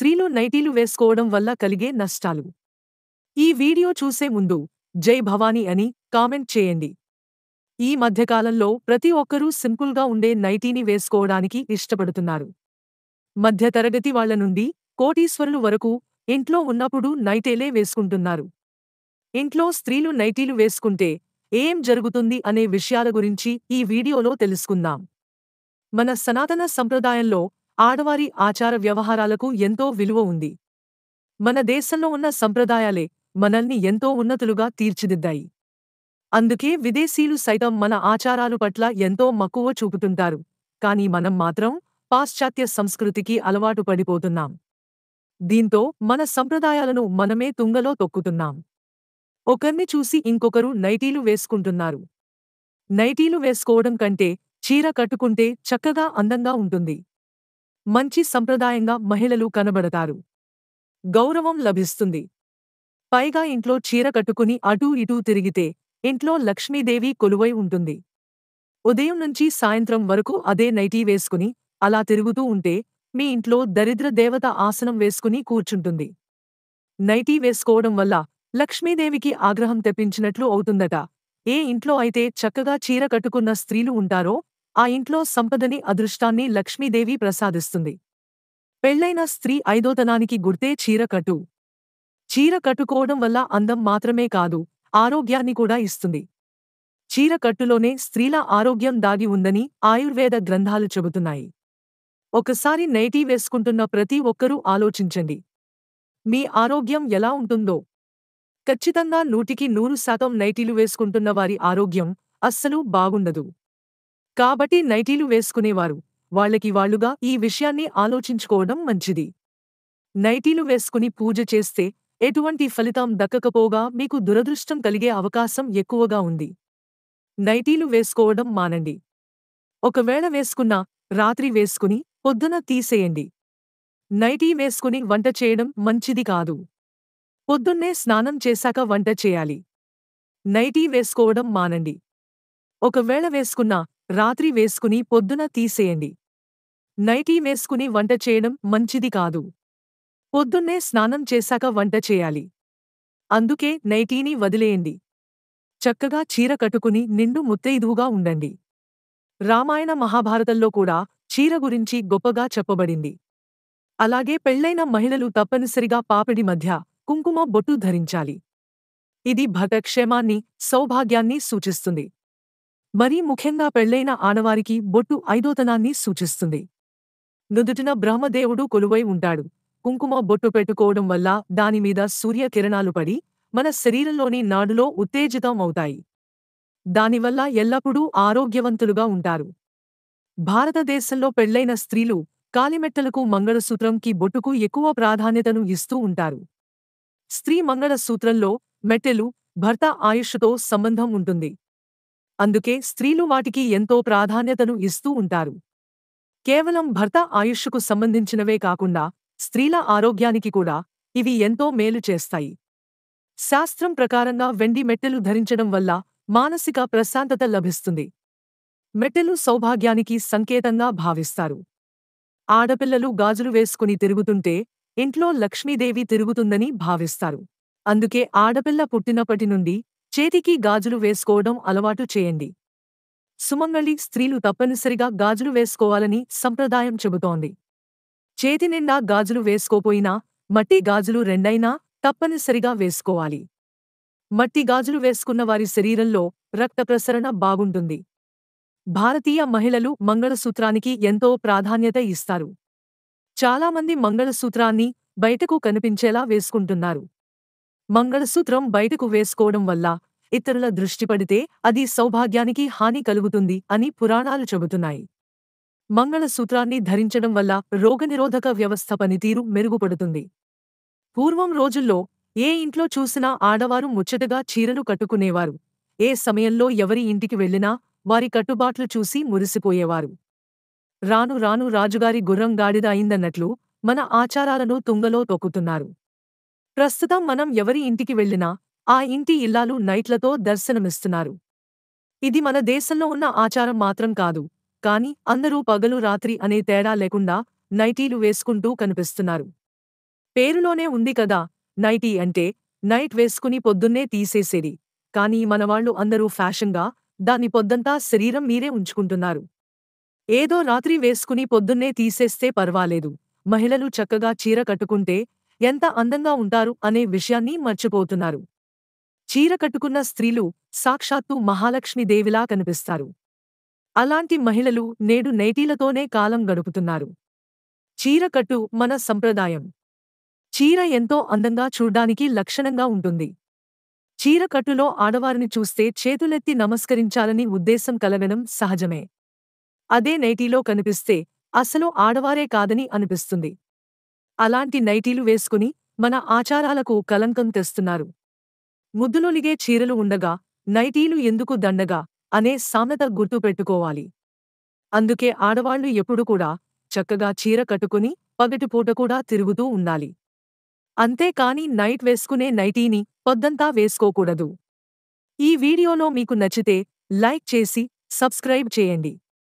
స్త్రీలు నైటీలు వేసుకోవడం వల్ల కలిగే నష్టాలు ఈ వీడియో చూసే ముందు జై భవానీ అని కామెంట్ చేయండి ఈ మధ్యకాలంలో ప్రతి ఒక్కరూ సింపుల్గా ఉండే నైటీని వేసుకోవడానికి ఇష్టపడుతున్నారు మధ్యతరగతి వాళ్ల నుండి కోటీశ్వరులు వరకు ఇంట్లో ఉన్నప్పుడు నైటేలే వేసుకుంటున్నారు ఇంట్లో స్త్రీలు నైటీలు వేసుకుంటే ఏం జరుగుతుంది అనే విషయాల గురించి ఈ వీడియోలో తెలుసుకుందాం మన సనాతన సంప్రదాయంలో ఆడవారి ఆచార వ్యవహారాలకు ఎంతో విలువ ఉంది మన దేశంలో ఉన్న సంప్రదాయాలే మనల్ని ఎంతో ఉన్నతులుగా తీర్చిదిద్దాయి అందుకే విదేశీయులు సైతం మన ఆచారాలు పట్ల ఎంతో మక్కువ చూపుతుంటారు కాని మనం మాత్రం పాశ్చాత్య సంస్కృతికి అలవాటు పడిపోతున్నాం దీంతో మన సంప్రదాయాలను మనమే తుంగలో తొక్కుతున్నాం ఒకర్ని చూసి ఇంకొకరు నైటీలు వేసుకుంటున్నారు నైటీలు వేసుకోవడం కంటే చీర కట్టుకుంటే చక్కగా అందంగా ఉంటుంది మంచి సంప్రదాయంగా మహిళలు కనబడతారు గౌరవం లభిస్తుంది పైగా ఇంట్లో చీర కట్టుకుని అటూ ఇటూ తిరిగితే ఇంట్లో లక్ష్మీదేవి కొలువై ఉంటుంది ఉదయం నుంచి సాయంత్రం వరకు అదే నైటీ వేసుకుని అలా తిరుగుతూ ఉంటే మీ ఇంట్లో దరిద్ర దేవత ఆసనం వేసుకుని కూర్చుంటుంది నైటీ వేసుకోవడం వల్ల లక్ష్మీదేవికి ఆగ్రహం తెప్పించినట్లు అవుతుందట ఏ ఇంట్లో అయితే చక్కగా చీర కట్టుకున్న స్త్రీలు ఉంటారో ఆ ఇంట్లో సంపదని అదృష్టాన్ని లక్ష్మీదేవి ప్రసాదిస్తుంది పెళ్లైన స్త్రీ ఐదోతనానికి గుర్తే చీర కట్టు చీర కట్టుకోవడం వల్ల అందం మాత్రమే కాదు ఆరోగ్యాన్ని కూడా ఇస్తుంది చీర కట్టులోనే స్త్రీల ఆరోగ్యం దాగి ఉందని ఆయుర్వేద గ్రంథాలు చెబుతున్నాయి ఒకసారి నైటీ వేసుకుంటున్న ప్రతి ఒక్కరూ ఆలోచించండి మీ ఆరోగ్యం ఎలా ఉంటుందో ఖచ్చితంగా నూటికి నూరు శాతం నైటీలు వేసుకుంటున్న వారి ఆరోగ్యం అస్సలు బాగుండదు కాబట్టి నైటీలు వేసుకునేవారు వాళ్లకి వాళ్లుగా ఈ విషయాన్ని ఆలోచించుకోవడం మంచిది నైటీలు వేసుకుని పూజ చేస్తే ఎటువంటి ఫలితం దక్కకపోగా మీకు దురదృష్టం కలిగే అవకాశం ఎక్కువగా ఉంది నైటీలు వేసుకోవడం మానండి ఒకవేళ వేసుకున్నా రాత్రి వేసుకుని పొద్దున తీసేయండి నైటీ వేసుకుని వంట చేయడం మంచిది కాదు పొద్దున్నే స్నానం చేశాక వంట చేయాలి నైటీ వేసుకోవడం మానండి ఒకవేళ వేసుకున్నా రాత్రి వేసుకుని పొద్దున తీసేయండి నైటీ వేసుకుని వంట చేయడం మంచిది కాదు పొద్దున్నే స్నానం చేశాక వంట చేయాలి అందుకే నైటీని వదిలేయండి చక్కగా చీర కట్టుకుని నిండు ముత్తైదువుగా ఉండండి రామాయణ మహాభారతంలో కూడా చీర గురించి గొప్పగా చెప్పబడింది అలాగే పెళ్లైన మహిళలు తప్పనిసరిగా పాపిడి మధ్య కుంకుమ బొట్టు ధరించాలి ఇది భటక్షేమాన్ని సౌభాగ్యాన్ని సూచిస్తుంది మరీ ముఖ్యంగా పెళ్లైన ఆనవారికి బొట్టు ఐదోతనాన్ని సూచిస్తుంది నుదుటిన బ్రహ్మదేవుడు కొలువై ఉంటాడు కుంకుమ బొట్టు పెట్టుకోవడం వల్ల దానిమీద సూర్యకిరణాలు పడి మన శరీరంలోని నాడులో ఉత్తేజితం అవుతాయి దానివల్ల ఎల్లప్పుడూ ఆరోగ్యవంతులుగా ఉంటారు భారతదేశంలో పెళ్లైన స్త్రీలు కాలిమెట్టలకు మంగళసూత్రంకి బొట్టుకు ఎక్కువ ప్రాధాన్యతను ఇస్తూ ఉంటారు స్త్రీ మంగళసూత్రంలో మెట్టెలు భర్త ఆయుష్తో సంబంధం ఉంటుంది అందుకే స్త్రీలు వాటికి ఎంతో ప్రాధాన్యతను ఇస్తూ ఉంటారు కేవలం భర్త ఆయుష్కు సంబంధించినవే కాకుండా స్త్రీల ఆరోగ్యానికి కూడా ఇవి ఎంతో మేలు చేస్తాయి శాస్త్రం ప్రకారంగా వెండి మెట్టెలు ధరించడం వల్ల మానసిక ప్రశాంతత లభిస్తుంది మెట్టెలు సౌభాగ్యానికి సంకేతంగా భావిస్తారు ఆడపిల్లలు గాజులు వేసుకుని తిరుగుతుంటే ఇంట్లో లక్ష్మీదేవి తిరుగుతుందని భావిస్తారు అందుకే ఆడపిల్ల పుట్టినప్పటి నుండి చేతికి గాజులు వేసుకోవడం అలవాటు చేయండి సుమంగళి స్త్రీలు తప్పనిసరిగా గాజులు వేసుకోవాలని సంప్రదాయం చెబుతోంది చేతి నిండా గాజులు వేసుకోపోయినా మట్టి గాజులు రెండైనా తప్పనిసరిగా వేసుకోవాలి మట్టి గాజులు వేసుకున్న వారి శరీరంలో రక్త ప్రసరణ బాగుంటుంది భారతీయ మహిళలు మంగళసూత్రానికి ఎంతో ప్రాధాన్యత ఇస్తారు చాలామంది మంగళసూత్రాన్ని బయటకు కనిపించేలా వేసుకుంటున్నారు మంగళసూత్రం బయటకు వేసుకోవడం వల్ల ఇతరుల దృష్టి పడితే అది సౌభాగ్యానికి హాని కలుగుతుంది అని పురాణాలు చెబుతున్నాయి మంగళసూత్రాన్ని ధరించడం వల్ల రోగనిరోధక వ్యవస్థ పనితీరు మెరుగుపడుతుంది పూర్వం రోజుల్లో ఏ ఇంట్లో చూసినా ఆడవారు ముచ్చటగా చీరలు కట్టుకునేవారు ఏ సమయంలో ఎవరి ఇంటికి వెళ్లినా వారి కట్టుబాట్లు చూసి మురిసిపోయేవారు రాను రాను రాజుగారి గుర్రం గాడిద అయిందన్నట్లు మన ఆచారాలను తుంగలో తొక్కుతున్నారు ప్రస్తుతం మనం ఎవరి ఇంటికి వెళ్లినా ఆ ఇంటి ఇల్లాలు నైట్లతో దర్శనమిస్తున్నారు ఇది మన దేశంలో ఉన్న ఆచారం మాత్రం కాదు కాని అందరూ పగలు రాత్రి అనే తేడా లేకుండా నైటీలు వేసుకుంటూ కనిపిస్తున్నారు పేరులోనే ఉంది కదా నైటీ అంటే నైట్ వేసుకుని పొద్దున్నే తీసేసేది కాని మనవాళ్లు అందరూ ఫ్యాషన్గా దాని పొద్దంతా శరీరం మీరే ఉంచుకుంటున్నారు ఏదో రాత్రి వేసుకుని పొద్దున్నే తీసేస్తే పర్వాలేదు మహిళలు చక్కగా చీర కట్టుకుంటే ఎంత అందంగా ఉంటారు అనే విషయాన్ని మర్చిపోతున్నారు చీర కట్టుకున్న స్త్రీలు సాక్షాత్తు మహాలక్ష్మీదేవిలా కనిపిస్తారు అలాంటి మహిళలు నేడు నైటీలతోనే కాలం గడుపుతున్నారు చీర కట్టు మన సంప్రదాయం చీర ఎంతో అందంగా చూడ్డానికి లక్షణంగా ఉంటుంది చీర కట్టులో ఆడవారిని చూస్తే చేతులెత్తి నమస్కరించాలని ఉద్దేశం కలగడం సహజమే అదే నైటీలో కనిపిస్తే అసలు ఆడవారే కాదని అనిపిస్తుంది అలాంటి నైటీలు వేసుకుని మన ఆచారాలకు కలంకం తెస్తున్నారు ముద్దులొలిగే చీరలు ఉండగా నైటీలు ఎందుకు దండగా అనే సామెత గుర్తు పెట్టుకోవాలి అందుకే ఆడవాళ్లు ఎప్పుడు కూడా చక్కగా చీర కట్టుకుని పగటిపూట కూడా తిరుగుతూ ఉండాలి అంతేకాని నైట్ వేసుకునే నైటీని పొద్దంతా వేసుకోకూడదు ఈ వీడియోలో మీకు నచ్చితే లైక్ చేసి సబ్స్క్రైబ్ చేయండి